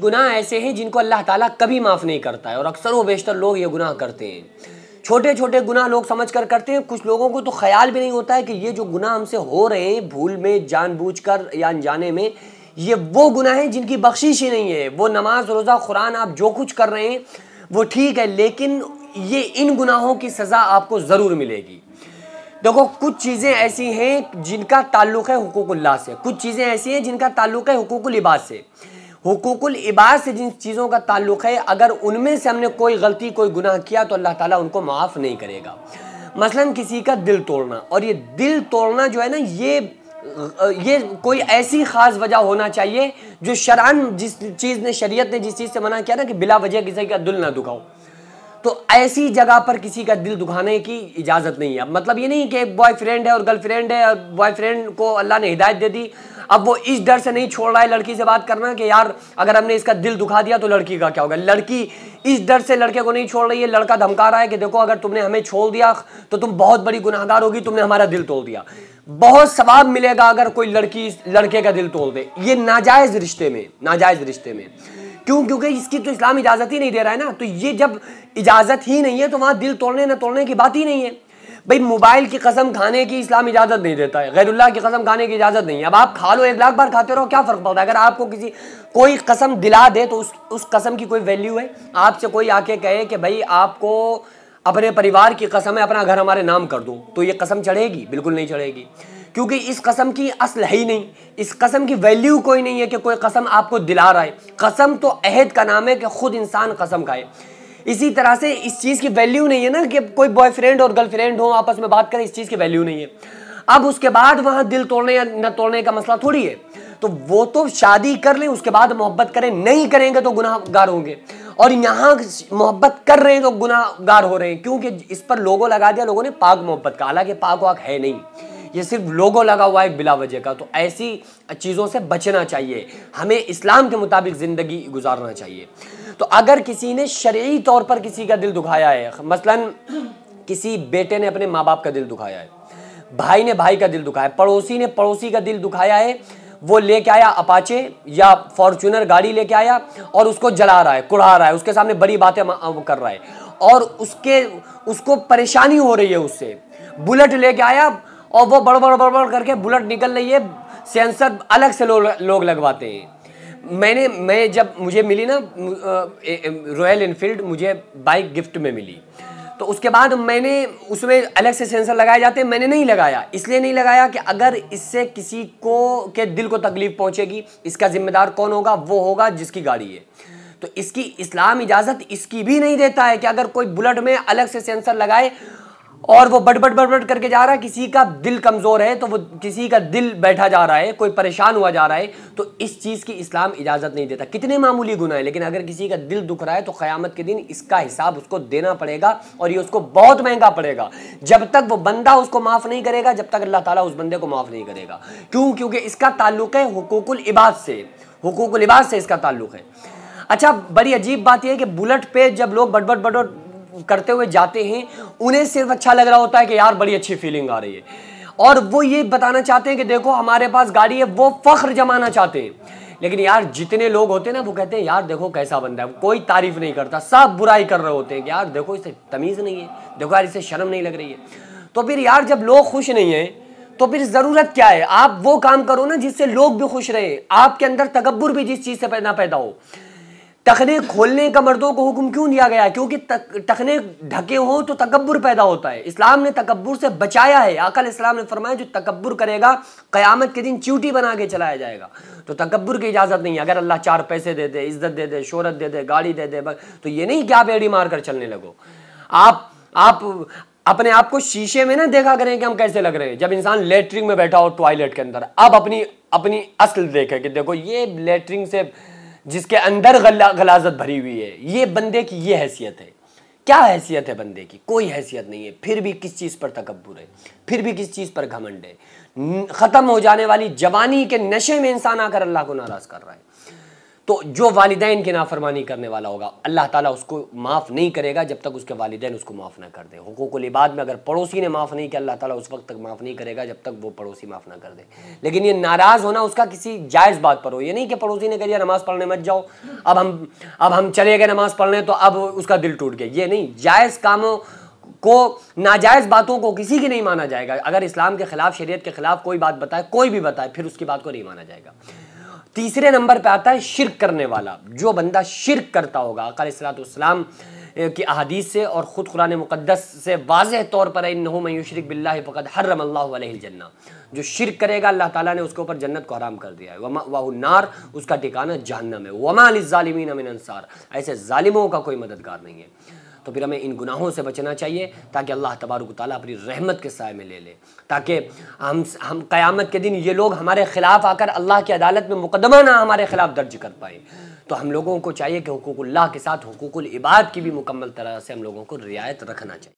गुनाह ऐसे हैं जिनको अल्लाह ताला कभी माफ़ नहीं करता है और अक्सर वो बेशतर लोग ये गुनाह करते हैं छोटे छोटे गुनाह लोग समझ कर करते हैं कुछ लोगों को तो ख्याल भी नहीं होता है कि ये जो गुनाह हमसे हो रहे हैं भूल में जानबूझकर या अनजाने में ये वो गुनाह हैं जिनकी बख्शिश ही नहीं है वो नमाज रोज़ा कुरान आप जो कुछ कर रहे हैं वो ठीक है लेकिन ये इन गुनाहों की सज़ा आपको ज़रूर मिलेगी देखो कुछ चीज़ें ऐसी हैं जिनका ताल्लुक़ है हुकूकुल्ला से कुछ चीज़ें ऐसी हैं जिनका ताल्लुक़ है हुकूकुल इबाद से हुकूकुल इबाद से जिन चीज़ों का ताल्लुक है अगर उनमें से हमने कोई गलती कोई गुनाह किया तो अल्लाह ताला उनको माफ़ नहीं करेगा मसलन किसी का दिल तोड़ना और ये दिल तोड़ना जो है ना ये ये कोई ऐसी ख़ास वजह होना चाहिए जो शरान जिस चीज़ ने शरीयत ने जिस चीज़ से मना किया ना कि बिला वजह किसी का दिल ना दुखाओ तो ऐसी जगह पर किसी का दिल दुखाने की इजाज़त नहीं है मतलब ये नहीं कि बॉयफ्रेंड है और गर्लफ्रेंड है और बॉयफ्रेंड को अल्लाह ने हिदायत दे दी अब वो इस डर से नहीं छोड़ रहा है लड़की से बात करना कि यार अगर हमने इसका दिल दुखा दिया तो लड़की का क्या होगा लड़की इस डर से लड़के को नहीं छोड़ रही है लड़का धमका रहा है कि देखो अगर तुमने हमें छोड़ दिया तो तुम बहुत बड़ी गुनाहगार होगी तुमने हमारा दिल तोड़ दिया बहुत सवाब मिलेगा अगर कोई लड़की लड़के का दिल तोड़ दे ये नाजायज़ रिश्ते में नाजायज़ रिश्ते में क्यों क्योंकि इसकी तो इस्लाम इजाज़त ही नहीं दे रहा है ना तो ये जब इजाज़त ही नहीं है तो वहाँ दिल तोड़ने ना तोड़ने की बात ही नहीं है भाई मोबाइल की कसम खाने की इस्लाम इजाज़त नहीं देता है गैरुल्ला की कसम खाने की इजाज़त नहीं है अब आप खा लो एक लाख बार खाते रहो क्या फ़र्क पड़ता है अगर आपको किसी कोई कसम दिला दे तो उस उस कसम की कोई वैल्यू है आपसे कोई आके कहे कि भाई आपको अपने परिवार की कसम है अपना घर हमारे नाम कर दो तो ये कसम चढ़ेगी बिल्कुल नहीं चढ़ेगी क्योंकि इस कसम की असल है ही नहीं इस कसम की वैल्यू कोई नहीं है कि कोई कसम आपको दिला रहा है कसम तो अहद का नाम है कि ख़ुद इंसान कसम का है इसी तरह से इस चीज़ की वैल्यू नहीं है ना कि कोई बॉयफ्रेंड और गर्लफ्रेंड हो आपस में बात करें इस चीज़ की वैल्यू नहीं है अब उसके बाद वहाँ दिल तोड़ने या न तोड़ने का मसला थोड़ी है तो वो तो शादी कर लें उसके बाद मोहब्बत करें नहीं करेंगे तो गुनाहगार होंगे और यहाँ मोहब्बत कर रहे हैं तो गुनाहगार हो रहे हैं क्योंकि इस पर लोगों लगा दिया लोगों ने पाक मोहब्बत का हालांकि पाक वाक है नहीं ये सिर्फ लोगो लगा हुआ है बिला वजह का तो ऐसी चीज़ों से बचना चाहिए हमें इस्लाम के मुताबिक ज़िंदगी गुजारना चाहिए तो अगर किसी ने शर्य तौर पर किसी का दिल दुखाया है मसलन किसी बेटे ने अपने माँ बाप का दिल दुखाया है भाई ने भाई का दिल दुखाया पड़ोसी ने पड़ोसी का दिल दुखाया है वो लेके आया अपाचे या फॉर्चूनर गाड़ी लेके आया और उसको जला रहा है कुढ़ा रहा है उसके सामने बड़ी बातें कर रहा है और उसके उसको परेशानी हो रही है उससे बुलेट लेके आया और वो बड़ बड़ बड़ बड़ करके बुलेट निकल रही है सेंसर अलग से लोग लोग लगवाते हैं मैंने मैं जब मुझे मिली ना रॉयल इनफील्ड मुझे बाइक गिफ्ट में मिली तो उसके बाद मैंने उसमें अलग से सेंसर लगाए जाते हैं मैंने नहीं लगाया इसलिए नहीं लगाया कि अगर इससे किसी को के दिल को तकलीफ पहुंचेगी इसका जिम्मेदार कौन होगा वो होगा जिसकी गाड़ी है तो इसकी इस्लाम इजाज़त इसकी भी नहीं देता है कि अगर कोई बुलेट में अलग से सेंसर लगाए और वो बटबट बट करके जा रहा है किसी का दिल कमज़ोर है तो वो किसी का दिल बैठा जा रहा है कोई परेशान हुआ जा रहा है तो इस चीज़ की इस्लाम इजाज़त नहीं देता कितने मामूली गुना है लेकिन अगर किसी का दिल दुख रहा है तो क़यामत के दिन इसका हिसाब उसको देना पड़ेगा और ये उसको बहुत महंगा पड़ेगा जब तक वो बंदा उसको माफ़ नहीं करेगा जब तक अल्लाह ताला उस बंदे को माफ़ नहीं करेगा क्यों क्योंकि इसका ताल्लुक है हकूकुल इबाद से हकूकुल इबाद से इसका ताल्लुक है अच्छा बड़ी अजीब बात यह है कि बुलेट पे जब लोग बटबट बटबट करते हुए जाते हैं उन्हें सिर्फ अच्छा लग रहा होता है कि यार बड़ी अच्छी फीलिंग आ रही है और वो ये बताना चाहते हैं कि देखो हमारे पास गाड़ी है वो फख्र जमाना चाहते हैं लेकिन यार जितने लोग होते हैं ना वो कहते हैं यार देखो कैसा बंदा है कोई तारीफ नहीं करता सब बुराई कर रहे होते हैं कि यार देखो इसे तमीज़ नहीं है देखो यार इसे शर्म नहीं लग रही है तो फिर यार जब लोग खुश नहीं हैं तो फिर ज़रूरत क्या है आप वो काम करो ना जिससे लोग भी खुश रहे आपके अंदर तकबर भी जिस चीज़ से पैदा पैदा हो टखने खोलने का मर्दों को हुक्म क्यों दिया गया क्योंकि टखने ढके हों तो तकबर पैदा होता है इस्लाम ने तकबर से बचाया है अकल इस्लाम ने फरमाया जो तकबर करेगा क़यामत के दिन च्यूटी बना के चलाया जाएगा तो तकबर की इजाज़त नहीं अगर अल्लाह चार पैसे दे दे इज्जत दे दे शहरत दे दे गाड़ी दे दे तो ये नहीं कि आप एड़ी मार कर चलने लगो आप आप अपने आप को शीशे में ना देखा करें कि हम कैसे लग रहे हैं जब इंसान लेटरिंग में बैठा हो टॉयलेट के अंदर अब अपनी अपनी असल देखे कि देखो ये लेटरिंग से जिसके अंदर गला गलाजत भरी हुई है ये बंदे की ये हैसियत है क्या हैसियत है बंदे की कोई हैसियत नहीं है फिर भी किस चीज़ पर तकबर है फिर भी किस चीज़ पर घमंड है ख़त्म हो जाने वाली जवानी के नशे में इंसान आकर अल्लाह को नाराज़ कर रहा है तो जो वालदेन की नाफरमानी करने वाला होगा अल्लाह ताला उसको माफ़ नहीं करेगा जब तक उसके वालदे उसको माफ़ ना कर दें हकूक़ लिबाद में अगर पड़ोसी ने माफ़ नहीं किया अल्लाह ताला उस वक्त तक माफ़ नहीं करेगा जब तक वो पड़ोसी माफ़ ना कर दे लेकिन ये नाराज़ होना उसका किसी जायज़ बात पर हो ये नहीं कि पड़ोसी ने दिया नमाज़ पढ़ने मत जाओ अब हम अब हम चले गए नमाज़ पढ़ने तो अब उसका दिल टूट गया ये नहीं जायज़ कामों को नाजायज़ बातों को किसी की नहीं माना जाएगा अगर इस्लाम के ख़िलाफ़ शरीत के ख़िलाफ़ कोई बात बताए कोई भी बताए फिर उसकी बात को नहीं माना जाएगा तीसरे नंबर पे आता है शिरक करने वाला जो बंदा शिरक करता होगा अकाल सलाम की अहदीस से और ख़ुद कुरान मुक़दस से वाज तौर पर शरक बिल्ला फ़कत हर रमल्लाजन्ना जो शिरक करेगा अल्लाह ताला ने उसके ऊपर जन्नत को हराम कर दिया है वाह वाहनार उसका ठिकाना जहन्नम है वमा अलिमिन अमिन अंसार ऐसे ालिमों का कोई मददगार नहीं है तो फिर हमें इन गुनाहों से बचना चाहिए ताकि अल्लाह तबारक ताली अपनी रहमत के साय में ले ले ताकि हम हम क़यामत के दिन ये लोग हमारे ख़िलाफ़ आकर अल्लाह की अदालत में मुकदमा ना हमारे ख़िलाफ़ दर्ज कर पाए तो हम लोगों को चाहिए कि हकूक़ल्ला के साथ हकूक़ल इबाद की भी मुकम्मल तरह से हम लोगों को रियायत रखना चाहिए